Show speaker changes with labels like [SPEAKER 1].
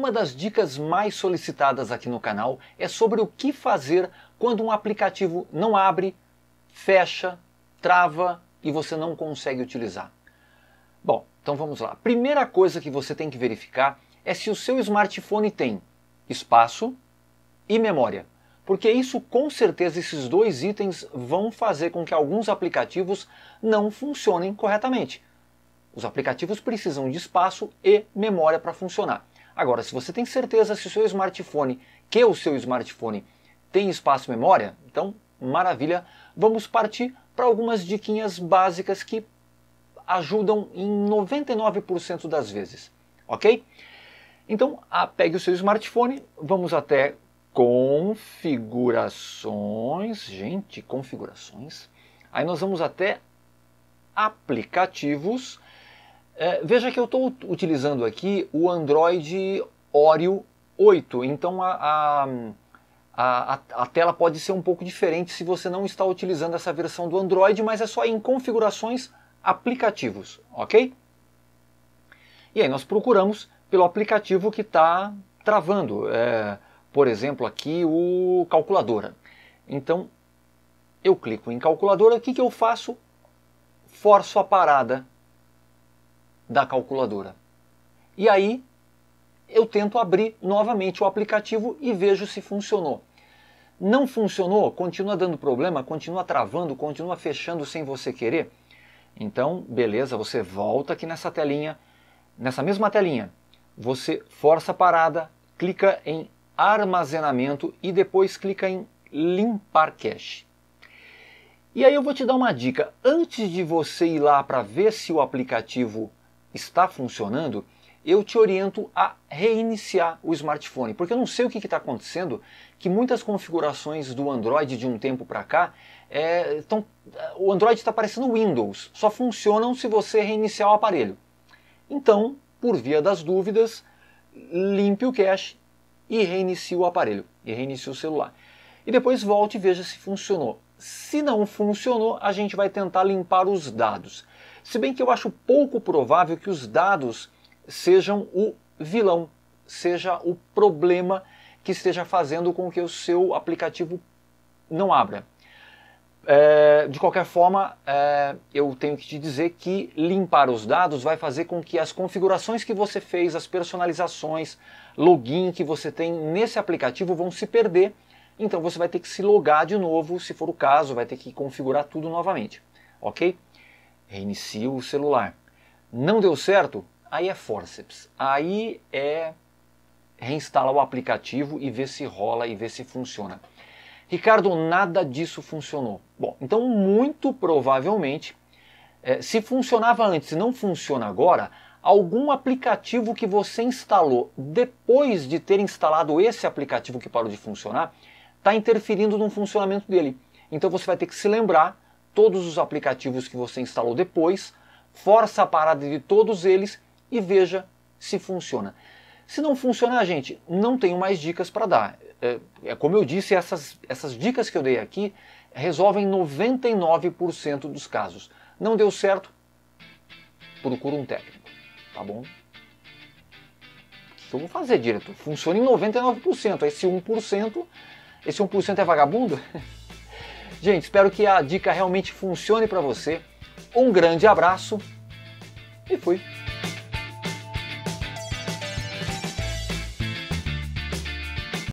[SPEAKER 1] Uma das dicas mais solicitadas aqui no canal é sobre o que fazer quando um aplicativo não abre, fecha, trava e você não consegue utilizar. Bom, então vamos lá. Primeira coisa que você tem que verificar é se o seu smartphone tem espaço e memória, porque isso com certeza esses dois itens vão fazer com que alguns aplicativos não funcionem corretamente. Os aplicativos precisam de espaço e memória para funcionar. Agora, se você tem certeza se o seu smartphone, que o seu smartphone tem espaço memória, então maravilha, vamos partir para algumas diquinhas básicas que ajudam em 99% das vezes, ok? Então, ah, pegue o seu smartphone, vamos até configurações, gente, configurações. Aí nós vamos até aplicativos é, veja que eu estou utilizando aqui o Android Oreo 8, então a, a, a, a, tela pode ser um pouco diferente se você não está utilizando essa versão do Android, mas é só em configurações aplicativos, ok? E aí nós procuramos pelo aplicativo que está travando, é, por exemplo aqui o calculadora. Então eu clico em calculadora, o que, que eu faço? Forço a parada da calculadora. E aí eu tento abrir novamente o aplicativo e vejo se funcionou. Não funcionou, continua dando problema, continua travando, continua fechando sem você querer. Então, beleza, você volta aqui nessa telinha, nessa mesma telinha, você força a parada, clica em armazenamento e depois clica em limpar cache. E aí eu vou te dar uma dica, antes de você ir lá para ver se o aplicativo está funcionando, eu te oriento a reiniciar o smartphone, porque eu não sei o que está acontecendo, que muitas configurações do Android de um tempo para cá, é, tão, o Android está parecendo Windows, só funcionam se você reiniciar o aparelho. Então, por via das dúvidas, limpe o cache e reinicie o aparelho, e reinicie o celular. E depois volte e veja se funcionou. Se não funcionou, a gente vai tentar limpar os dados. Se bem que eu acho pouco provável que os dados sejam o vilão, seja o problema que esteja fazendo com que o seu aplicativo não abra. É, de qualquer forma, é, eu tenho que te dizer que limpar os dados vai fazer com que as configurações que você fez, as personalizações, login que você tem nesse aplicativo vão se perder. Então você vai ter que se logar de novo, se for o caso, vai ter que configurar tudo novamente, ok? reinicia o celular. Não deu certo? Aí é forceps. Aí é reinstalar o aplicativo e ver se rola e ver se funciona. Ricardo, nada disso funcionou. Bom, então muito provavelmente, é, se funcionava antes e não funciona agora, algum aplicativo que você instalou depois de ter instalado esse aplicativo que parou de funcionar está interferindo no funcionamento dele. Então você vai ter que se lembrar todos os aplicativos que você instalou depois, força a parada de todos eles e veja se funciona. Se não funcionar, gente, não tenho mais dicas para dar. É, é, como eu disse, essas, essas dicas que eu dei aqui resolvem 99% dos casos. Não deu certo? Procura um técnico, tá bom? Então, eu vou fazer, direito Funciona em 99%. Esse 1%, esse 1% é vagabundo? Gente, espero que a dica realmente funcione para você. Um grande abraço e fui!